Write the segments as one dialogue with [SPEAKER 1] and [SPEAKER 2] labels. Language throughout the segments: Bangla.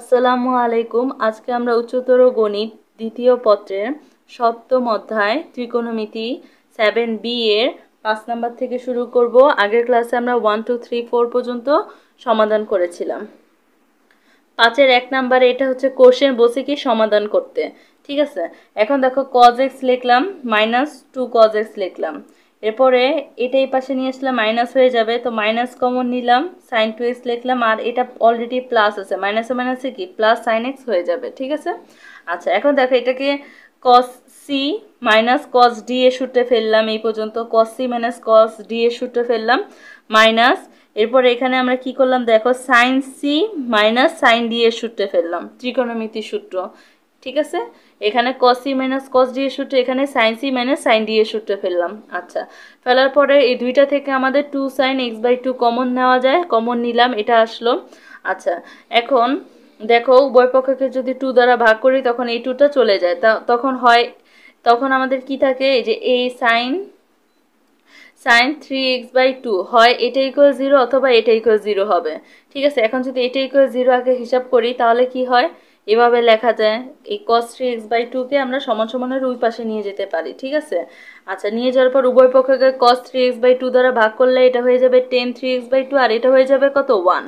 [SPEAKER 1] আসসালামু আলাইকুম আজকে আমরা উচ্চতর গণিত দ্বিতীয় পত্রের সপ্তম অধ্যায় ত্রিকোণমিতি সেভেন বি এর পাঁচ নাম্বার থেকে শুরু করব আগের ক্লাসে আমরা ওয়ান টু থ্রি ফোর পর্যন্ত সমাধান করেছিলাম পাঁচের এক নাম্বারে এটা হচ্ছে কোশ্চেন বসে কি সমাধান করতে ঠিক আছে এখন দেখো কজ এক্স লিখলাম মাইনাস টু কজ এক্স লিখলাম এরপরে এটা এই পাশে নিয়ে আসলে মাইনাস হয়ে যাবে তো মাইনাস কমন নিলাম সাইন টু এক্স লিখলাম আর এটা অলরেডি প্লাস আছে মাইনাসে মাইনাসে কি প্লাস সাইন এক্স হয়ে যাবে ঠিক আছে আচ্ছা এখন দেখো এটাকে cos C minus cos D এ সূত্রে ফেললাম এই পর্যন্ত cos C minus cos D এ সূত্রে ফেললাম মাইনাস এরপরে এখানে আমরা কি করলাম দেখো sine C minus sine D এ সূত্রে ফেললাম ত্রিকোণমিতি সূত্র ঠিক আছে এখানে cos C minus cos D এর সূত্র এখানে sine C minus sine D এর সূত্র ফেললাম আচ্ছা ফেলার পরে এই দুইটা থেকে আমাদের two sine x by two common নেওয়া যায় কমন নিলাম এটা আসলো আচ্ছা এখন দেখো উভয় পক্ষকে যদি টু দ্বারা ভাগ করি তখন এই টুটা চলে যায় তখন হয় তখন আমাদের কি থাকে এই যে এই sine sine three x by two হয় এটা ইকুয়াল জিরো অথবা এটা ইকুয়াল জিরো হবে ঠিক আছে এখন যদি এটা ইকুয়াল জিরো আগে হিসাব করি তাহলে কি হয় এভাবে লেখা যায় এই কস থ্রি এক্স বাই টুকে আমরা সমান সমানের ওই পাশে নিয়ে যেতে পারি ঠিক আছে আচ্ছা নিয়ে যাওয়ার পর উভয় পক্ষকে cos three x by two দ্বারা ভাগ করলে এটা হয়ে যাবে tan three x by two আর এটা হয়ে যাবে কত ওয়ান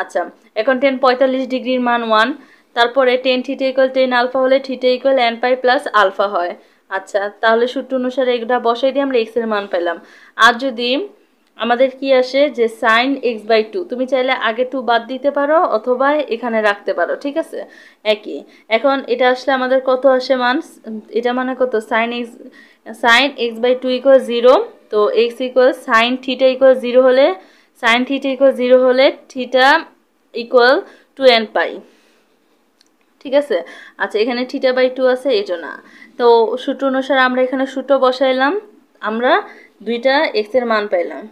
[SPEAKER 1] আচ্ছা এখন টেন পঁয়তাল্লিশ ডিগ্রির মান ওয়ান তারপরে tan theta equal tan alpha হলে theta equal n pi plus alpha হয় আচ্ছা তাহলে সূত্র অনুসারে এগুলো বসাই দিয়ে আমরা এক্সের মান পেলাম আর যদি আমাদের কি আসে যে সাইন এক্স বাই টু তুমি চাইলে আগে টু বাদ দিতে পারো অথবা এখানে রাখতে পারো ঠিক আছে একই এখন এটা আসলে আমাদের কত আসে মান এটা মানে কত sine x sine x by two equal zero তো x equal sine theta equal zero হলে সাইন থিটা ইকোয়াল জিরো হলে theta equal two n pi ঠিক আছে আচ্ছা এখানে থিটা বাই টু আছে এই না তো সূত্র অনুসারে আমরা এখানে সূত্র বসাইলাম আমরা দুইটা এক্সের মান পাইলাম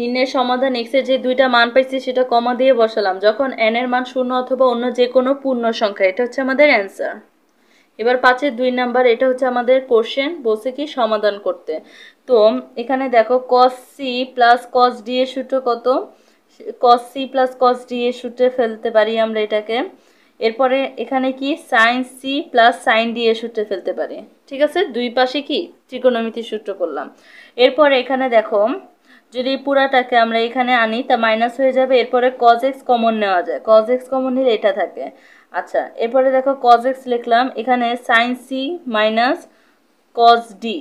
[SPEAKER 1] নিম্নের সমাধান এক্সের যে দুইটা মান পাইছি সেটা কমা দিয়ে বসালাম যখন এন এর মান শূন্য অথবা অন্য যে কোনো পূর্ণ সংখ্যা এটা হচ্ছে আমাদের অ্যান্সার এবার পাঁচের দুই নাম্বার এটা হচ্ছে আমাদের কোশ্চেন বসে কি সমাধান করতে তো এখানে দেখো cos C plus cos D এর সূত্র কত cos C plus cos D এর সূত্রে ফেলতে পারি আমরা এটাকে এরপরে এখানে কি sine C plus sine D এর সূত্রে ফেলতে পারি ঠিক আছে দুই পাশে কি ত্রিকোণমিতির সূত্র করলাম এরপরে এখানে দেখো যদি পুরাটাকে আমরা এখানে আনি তা মাইনাস হয়ে যাবে এরপরে কজ এক্স কমন নেওয়া যায় কজ এক্স কমন নিলে এটা থাকে আচ্ছা এরপরে দেখো কজ এক্স লিখলাম এখানে sine C minus cos D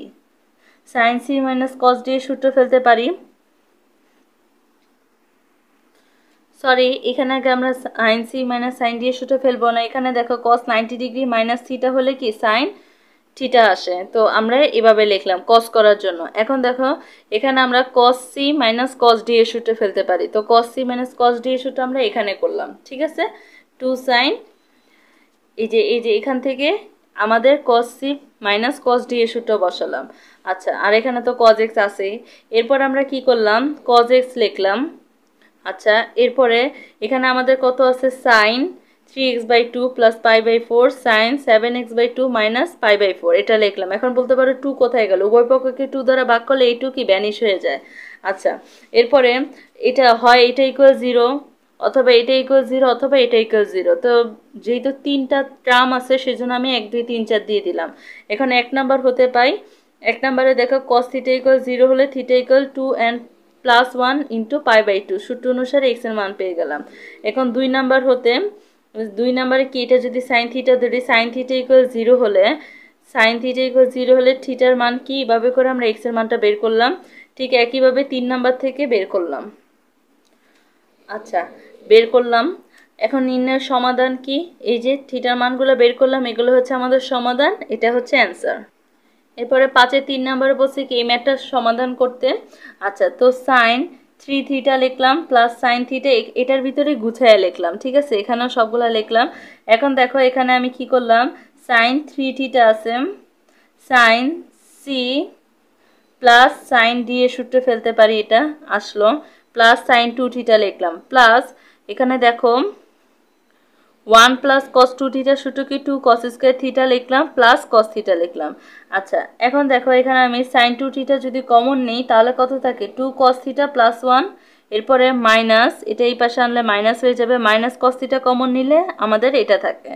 [SPEAKER 1] sine C minus cos D সূত্র ফেলতে পারি সরি এখানে আগে আমরা sine C minus sine D সূত্র ফেলবো না এখানে দেখো কস নাইনটি ডিগ্রি মাইনাস সিটা হলে কি সাইন থিটা আসে তো আমরা এভাবে লিখলাম কস করার জন্য এখন দেখো এখানে আমরা cos C minus cos D এসুটে ফেলতে পারি তো cos C minus cos D এসুটে আমরা এখানে করলাম ঠিক আছে টু সাইন এই যে এই যে এখান থেকে আমাদের cos C minus cos D এসুটটা বসালাম আচ্ছা আর এখানে তো কজ এক্স আসেই এরপর আমরা কি করলাম কজ এক্স লিখলাম আচ্ছা এরপরে এখানে আমাদের কত আছে sine three x by two plus pi by four sine seven x by two minus pi by four এটা লিখলাম এখন বলতে পারো টু কোথায় গেল উভয় পক্ষকে টু দ্বারা ভাগ করলে এই টু কি ব্যানিশ হয়ে যায় আচ্ছা এরপরে এটা হয় এটা ইকুয়াল জিরো অথবা এটা ইকুয়াল জিরো অথবা এটা ইকুয়াল জিরো তো যেহেতু তিনটা ট্রাম আছে সেজন্য আমি এক দুই তিন চার দিয়ে দিলাম এখন এক নাম্বার হতে পাই এক নাম্বারে দেখো কস থিটা ইকুয়াল জিরো হলে theta equal two and plus one into pi by two সূত্র অনুসারে এক্সের মান পেয়ে গেলাম এখন দুই নাম্বার হতে মানে দুই নাম্বারে কি এটা যদি সাইন থিটা ধরি সাইন থিটা ইকুয়াল জিরো হলে সাইন থিটা ইকুয়াল জিরো হলে থিটার মান কি এভাবে করে আমরা এক্সের মানটা বের করলাম ঠিক একইভাবে তিন নাম্বার থেকে বের করলাম আচ্ছা বের করলাম এখন নির্ণয়ের সমাধান কি এই যে থিটার মানগুলো বের করলাম এগুলো হচ্ছে আমাদের সমাধান এটা হচ্ছে অ্যান্সার এরপরে পাঁচে তিন নাম্বার বসে কি এই ম্যাটটার সমাধান করতে আচ্ছা তো সাইন থ্রি থিটা লিখলাম প্লাস সাইন থিটা এটার ভিতরে গুছায় লিখলাম ঠিক আছে এখানেও সবগুলো লিখলাম এখন দেখো এখানে আমি কি করলাম সাইন থ্রি থিটা আছে sine C plus sine D এ সূত্রে ফেলতে পারি এটা আসলো প্লাস সাইন টু থিটা লিখলাম প্লাস এখানে দেখো one plus cos two theta কি টু কস স্কোয়ার থিটা লিখলাম প্লাস কস থিটা লিখলাম আচ্ছা এখন দেখো এখানে আমি সাইন টু থিটা যদি কমন নেই তাহলে কত থাকে two cos theta plus one এরপরে মাইনাস এটা এই পাশে আনলে মাইনাস হয়ে যাবে মাইনাস কস থিটা কমন নিলে আমাদের এটা থাকে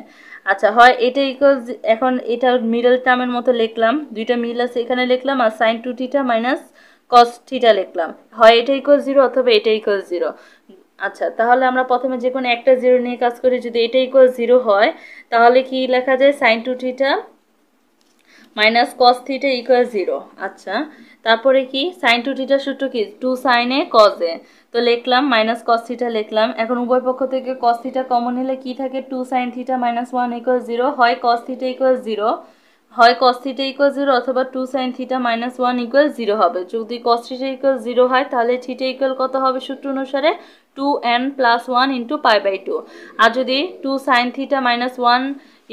[SPEAKER 1] আচ্ছা হয় এটা ইকোজ এখন এটা মিডল টার্মের মতো লিখলাম দুইটা মিল আছে এখানে লিখলাম আর sine two theta minus cos theta লিখলাম হয় এটা ইকুয়াল জিরো অথবা এটা ইকুয়াল জিরো আচ্ছা তাহলে আমরা প্রথমে যে কোনো একটা জিরো নিয়ে কাজ করি যদি এটা ইকুয়াল জিরো হয় তাহলে কি লেখা যায় sine two theta minus cos theta equal zero আচ্ছা তারপরে কি সাইন টু থিটা সূত্র কি টু সাইনে কজে তো লিখলাম মাইনাস কস থিটা লিখলাম এখন উভয় পক্ষ থেকে কস থিটা কমন হলে কি থাকে two sine theta minus one equal zero হয় কস থিটা ইকুয়াল জিরো হয় cos থিটা ইকুয়াল জিরো অথবা two sine theta minus one equal zero হবে যদি cos থিটা ইকুয়াল জিরো হয় তাহলে থিটা ইকুয়াল কত হবে সূত্র অনুসারে two n plus one into pi by two আর যদি two sine theta minus one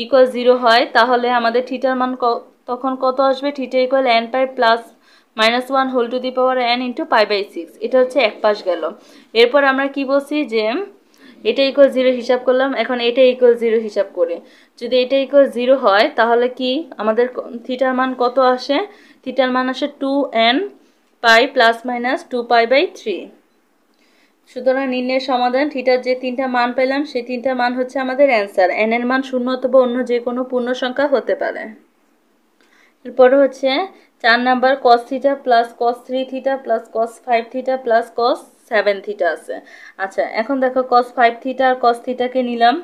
[SPEAKER 1] equal zero হয় তাহলে আমাদের থিটার মান তখন কত আসবে theta equal n pi plus minus one whole to the power n into pi by six এটা হচ্ছে এক পাশ গেল এরপর আমরা কি বলছি যে এটা ইকুয়াল জিরো হিসাব করলাম এখন এটা ইকুয়াল জিরো হিসাব করে যদি এটা ইকুয়াল জিরো হয় তাহলে কি আমাদের থিটার মান কত আসে থিটার মান আসে two n pi plus minus two pi by three সুতরাং নির্ণয়ের সমাধান থিটার যে তিনটা মান পেলাম সেই তিনটা মান হচ্ছে আমাদের অ্যান্সার এন এর মান শূন্য অথবা অন্য যে কোনো পূর্ণ সংখ্যা হতে পারে এরপর হচ্ছে চার number cos theta plus cos three theta plus cos five theta plus cos seven theta আছে আচ্ছা এখন দেখো কস ফাইভ থিটা আর কস থিটাকে নিলাম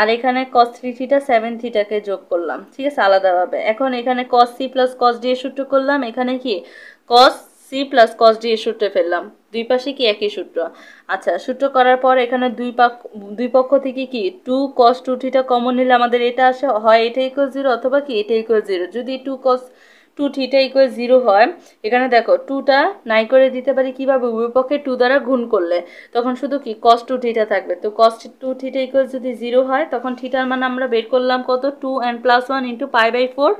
[SPEAKER 1] আর এখানে কস থ্রি থিটা সেভেন থিটাকে যোগ করলাম ঠিক আছে আলাদাভাবে এখন এখানে cos C plus cos D এর সূত্র করলাম এখানে কি cos C plus cos D এর সূত্রে ফেললাম দুই পাশে কি একই সূত্র আচ্ছা সূত্র করার পর এখানে দুই পাক দুই পক্ষ থেকে কি two cos two theta common নিলে আমাদের এটা আসে হয় এটা ইকুয়াল জিরো অথবা কি এটা ইকুয়াল জিরো যদি two cos two theta equal zero হয় এখানে দেখো টুটা নাই করে দিতে পারি কীভাবে উভয়পক্ষে টু দ্বারা গুণ করলে তখন শুধু কি কস টু থিটা থাকবে তো কস টু থিটা ইকুয়াল যদি জিরো হয় তখন থিটার মানে আমরা বের করলাম কত two and plus one into pi by four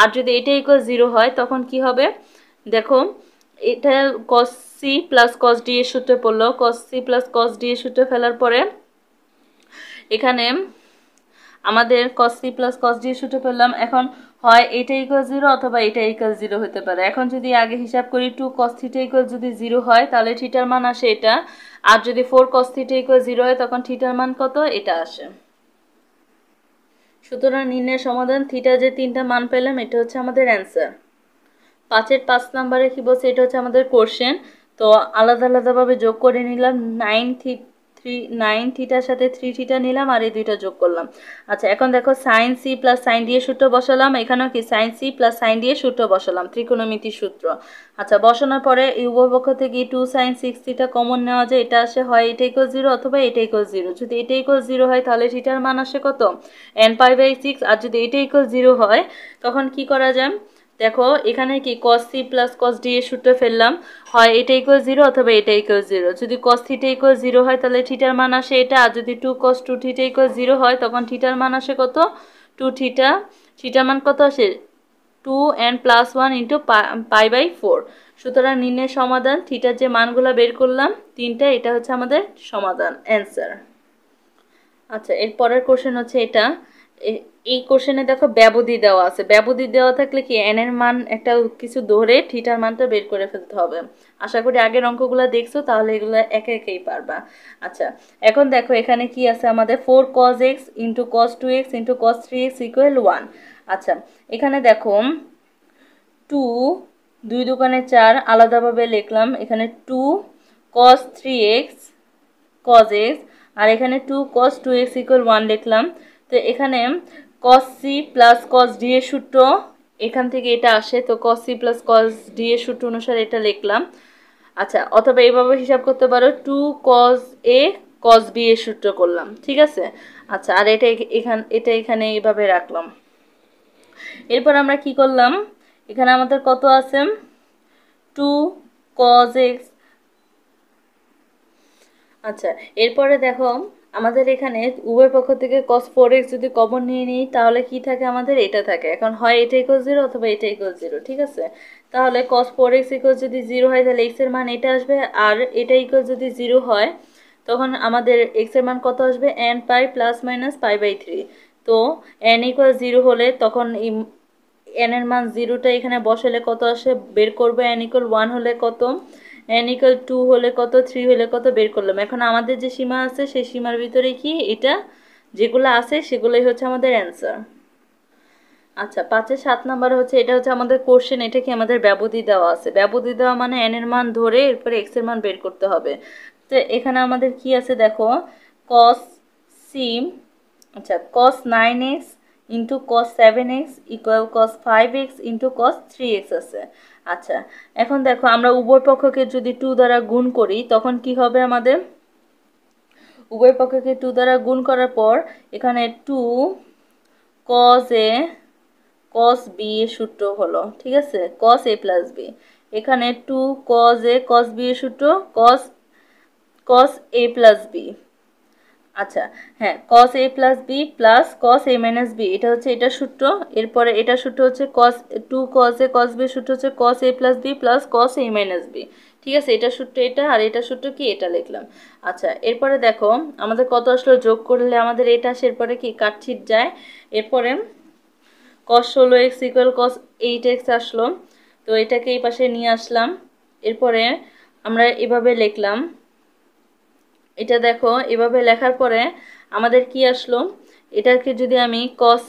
[SPEAKER 1] আর যদি এটা ইকুয়াল জিরো হয় তখন কি হবে দেখো এটা cos C plus cos D এর সূত্রে পড়লো cos C plus cos D এর সূত্রে ফেলার পরে এখানে আমাদের cos C plus cos D এর সূত্রে পেলাম এখন হয় এটা ইকুয়াল জিরো অথবা এটা ইকুয়াল জিরো হতে পারে এখন যদি আগে হিসাব করি টু কস থিটা ইকুয়াল যদি জিরো হয় তাহলে থিটার মান আসে এটা আর যদি four cos theta equal zero হয় তখন থিটার মান কত এটা আসে সুতরাং নির্ণয়ের সমাধান থিটা যে তিনটা মান পেলাম এটা হচ্ছে আমাদের অ্যান্সার পাঁচের পাঁচ নাম্বারে কি বলছে এটা হচ্ছে আমাদের কোশ্চেন তো আলাদা আলাদাভাবে যোগ করে নিলাম নাইন থিট থ্রি নাইন থিটার সাথে থ্রি থিটা নিলাম আর এই দুইটা যোগ করলাম আচ্ছা এখন দেখো সাইন সি প্লাস সাইন দিয়ে সূত্র বসালাম এখানেও কি সাইন সি প্লাস সাইন দিয়ে সূত্র বসালাম ত্রিকোণমিতি সূত্র আচ্ছা বসানোর পরে উভয়পক্ষ থেকে two sine six theta common নেওয়া যায় এটা আসে হয় এটা ইকোয়াল জিরো অথবা এটা ইকোয়াল জিরো যদি এটা ইকোয়াল জিরো হয় তাহলে থিটার মান আসে কত এন পাই বাই সিক্স আর যদি এটা ইকোয়াল জিরো হয় তখন কি করা যায় দেখো এখানে কি cos C plus cos D এর সূত্র ফেললাম হয় এটা ইকুয়াল জিরো অথবা এটা ইকুয়াল জিরো যদি কস থিটা ইকুয়াল জিরো হয় তাহলে থিটার মান আসে এটা আর যদি two cos two theta equal zero হয় তখন থিটার মান আসে কত টু থিটা থিটার মান কত আসে two and plus one into pi by four সুতরাং নিম্নের সমাধান থিটার যে মানগুলো বের করলাম তিনটা এটা হচ্ছে আমাদের সমাধান অ্যান্সার আচ্ছা এরপরের কোশ্চেন হচ্ছে এটা এই কোশ্চেনে দেখো ব্যবধি দেওয়া আছে ব্যবধি দেওয়া থাকলে কি এনের মান একটা কিছু ধরে থিটার মানটা বের করে ফেলতে হবে আশা করি আগের অঙ্কগুলো দেখছো তাহলে এগুলো একে একেই পারবা আচ্ছা এখন দেখো এখানে কি আছে আমাদের four cos x into cos two x into cos three x equal one আচ্ছা এখানে দেখো টু দুই দোকানে চার আলাদাভাবে লিখলাম এখানে two cos three x cos x আর এখানে two cos two x equal one লিখলাম তো এখানে cos C plus cos D এ সূত্র এখান থেকে এটা আসে তো cos C plus cos D এ সূত্র অনুসারে এটা লিখলাম আচ্ছা অথবা এইভাবে হিসাব করতে পারো two cos A cos B এ সূত্র করলাম ঠিক আছে আচ্ছা আর এটা এখান এটা এখানে এইভাবে রাখলাম এরপর আমরা কি করলাম এখানে আমাদের কত আছে টু কজ এক্স আচ্ছা এরপরে দেখো আমাদের এখানে উভয় পক্ষ থেকে কস ফোর এক্স যদি কমন নিয়ে নিই তাহলে কি থাকে আমাদের এটা থাকে এখন হয় এটা ইকোয়াল জিরো অথবা এটা ইকো জিরো ঠিক আছে তাহলে কস ফোর এক্স ইকোয়াল যদি জিরো হয় তাহলে এক্সের মান এটা আসবে আর এটা ইকোয়াল যদি জিরো হয় তখন আমাদের এক্সের মান কত আসবে n pi plus minus pi by three তো এন ইকোয়াল জিরো হলে তখন এন এর মান জিরোটা এখানে বসালে কত আসে বের করবে এন ইকোয়াল ওয়ান হলে কত এন ইকাল টু হলে কত থ্রি হলে কত বের করলাম এখন আমাদের যে সীমা আছে সেই সীমার ভিতরে কি এটা যেগুলো আছে সেগুলোই হচ্ছে আমাদের অ্যান্সার আচ্ছা পাঁচের সাত নাম্বার হচ্ছে এটা হচ্ছে আমাদের কোশ্চেন এটা কি আমাদের ব্যবধি দেওয়া আছে ব্যবধি দেওয়া মানে এন এর মান ধরে এরপরে এক্স এর মান বের করতে হবে তো এখানে আমাদের কি আছে দেখো কস সিম আচ্ছা cos nine x into cos seven x equal cos five x into cos three x আছে আচ্ছা এখন দেখো আমরা উভয় পক্ষকে যদি টু দ্বারা গুণ করি তখন কি হবে আমাদের উভয় পক্ষকে টু দ্বারা গুণ করার পর এখানে two cos A cos B এ সূত্র হলো ঠিক আছে কস এ প্লাস বি এখানে two cos A cos B এ সূত্র cos cos A plus B আচ্ছা হ্যাঁ cos A plus B plus cos A minus B এটা হচ্ছে এটা সূত্র এরপরে এটা সূত্র হচ্ছে কস two cos A cos B সূত্র হচ্ছে cos A plus B plus cos A minus B ঠিক আছে এটা সূত্র এটা আর এটা সূত্র কি এটা লিখলাম আচ্ছা এরপরে দেখো আমাদের কত আসলো যোগ করলে আমাদের এটা আসে এরপরে কি কাটছিট যায় এরপরে কস ষোলো x equal cos eight x আসলো তো এটাকে এই পাশে নিয়ে আসলাম এরপরে আমরা এভাবে লিখলাম এটা দেখো এভাবে লেখার পরে আমাদের কি আসলো এটাকে যদি আমি cos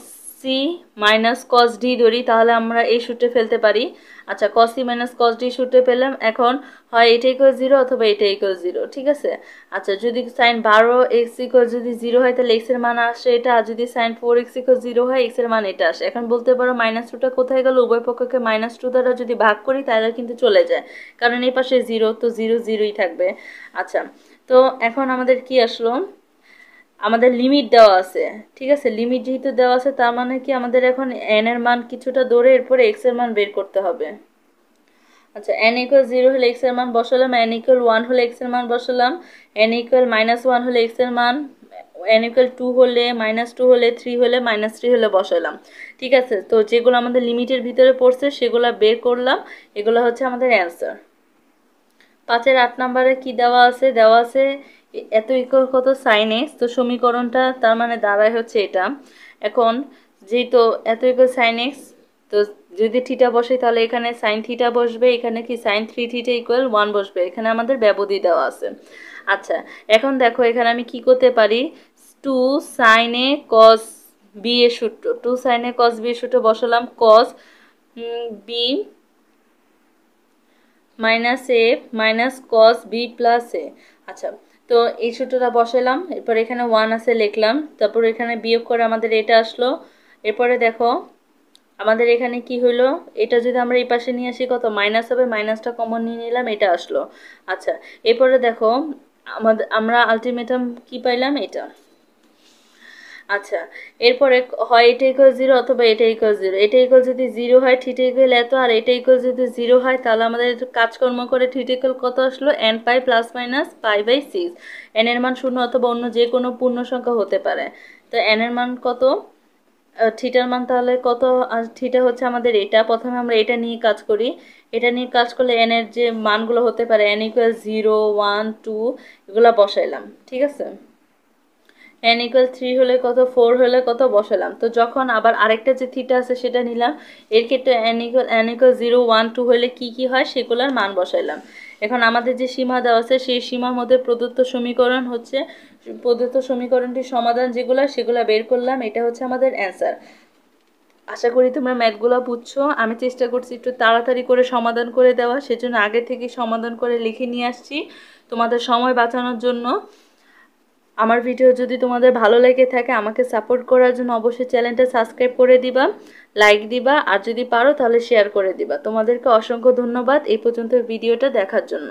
[SPEAKER 1] C minus cos D ধরি তাহলে আমরা এই সূত্রে ফেলতে পারি আচ্ছা cos C minus cos D সূত্রে পেলাম এখন হয় এটা ইকো জিরো অথবা এটা ইকো জিরো ঠিক আছে আচ্ছা যদি সাইন বারো এক্স ইকো যদি জিরো হয় তাহলে এক্সের মান আসে এটা আর যদি sine four x equal zero হয় এক্সের মান এটা আসে এখন বলতে পারো মাইনাস টুটা কোথায় গেল উভয় পক্ষকে মাইনাস টু দ্বারা যদি ভাগ করি তাহলে কিন্তু চলে যায় কারণ এই পাশে জিরো তো জিরো জিরোই থাকবে আচ্ছা তো এখন আমাদের কি আসলো আমাদের লিমিট দেওয়া আছে ঠিক আছে লিমিট যেহেতু দেওয়া আছে তার মানে কি আমাদের এখন এন এর মান কিছুটা দৌড়ে এরপরে এক্স এর মান বের করতে হবে আচ্ছা এন ইকুয়াল জিরো হলে এক্স এর মান বসালাম এন ইকুয়াল ওয়ান হলে এক্স এর মান বসালাম এন ইকুয়াল মাইনাস ওয়ান হলে এক্স এর মান এন ইকুয়াল টু হলে মাইনাস টু হলে থ্রি হলে মাইনাস থ্রি হলে বসালাম ঠিক আছে তো যেগুলো আমাদের লিমিটের ভিতরে পড়ছে সেগুলো বের করলাম এগুলো হচ্ছে আমাদের অ্যান্সার পাঁচের আট নাম্বারে কি দেওয়া আছে দেওয়া আছে এত ইকোর কত সাইন এক্স তো সমীকরণটা তার মানে দাঁড়ায় হচ্ছে এটা এখন যেহেতু এত ইকল সাইন এক্স তো যদি থিটা বসে তাহলে এখানে সাইন থিটা বসবে এখানে কি sine three theta equal one বসবে এখানে আমাদের ব্যবধি দেওয়া আছে আচ্ছা এখন দেখো এখানে আমি কি করতে পারি টু সাইনে কস বি এ সূত্র টু সাইনে কস বি এ সূত্র বসালাম cos B minus F minus cos B plus A আচ্ছা তো এই সূত্রটা বসালাম এরপর এখানে ওয়ান আছে লিখলাম তারপর এখানে বিয়োগ করে আমাদের এটা আসলো এরপরে দেখো আমাদের এখানে কি হলো এটা যদি আমরা এই পাশে নিয়ে আসি কত মাইনাস হবে মাইনাসটা কমন নিয়ে নিলাম এটা আসলো আচ্ছা এরপরে দেখো আমাদের আমরা আলটিমেটাম কি পাইলাম এটা আচ্ছা এরপরে হয় এটা ইকো জিরো অথবা এটা ইকো জিরো এটা ইকুয়াল যদি জিরো হয় থিটা ইকোয়াল এত আর এটা ইকুয়াল যদি জিরো হয় তাহলে আমাদের কাজকর্ম করে থিটা ইকোয়াল কত আসলো n pi plus minus pi by six n এর মান শূন্য অথবা অন্য যে কোনো পূর্ণ সংখ্যা হতে পারে তো এন এর মান কত থিটার মান তাহলে কত থিটা হচ্ছে আমাদের এটা প্রথমে আমরা এটা নিয়ে কাজ করি এটা নিয়ে কাজ করলে এন এর যে মানগুলো হতে পারে n equal zero one two এগুলো বসাইলাম ঠিক আছে এন ইকুয়াল থ্রি হলে কত ফোর হলে কত বসালাম তো যখন আবার আরেকটা যে থিটা আছে সেটা নিলাম এর ক্ষেত্রে n equal n equal zero one two হলে কী কী হয় সেগুলোর মান বসাইলাম এখন আমাদের যে সীমা দেওয়া আছে সেই সীমার মধ্যে প্রদত্ত সমীকরণ হচ্ছে প্রদত্ত সমীকরণটির সমাধান যেগুলো সেগুলো বের করলাম এটা হচ্ছে আমাদের অ্যান্সার আশা করি তোমরা ম্যাথগুলো বুঝছো আমি চেষ্টা করছি একটু তাড়াতাড়ি করে সমাধান করে দেওয়া সেজন্য আগে থেকে সমাধান করে লিখে নিয়ে আসছি তোমাদের সময় বাঁচানোর জন্য আমার ভিডিও যদি তোমাদের ভালো লেগে থাকে আমাকে সাপোর্ট করার জন্য অবশ্যই চ্যানেলটা সাবস্ক্রাইব করে দিবা লাইক দিবা আর যদি পারো তাহলে শেয়ার করে দিবা তোমাদেরকে অসংখ্য ধন্যবাদ এই পর্যন্ত ভিডিওটা দেখার জন্য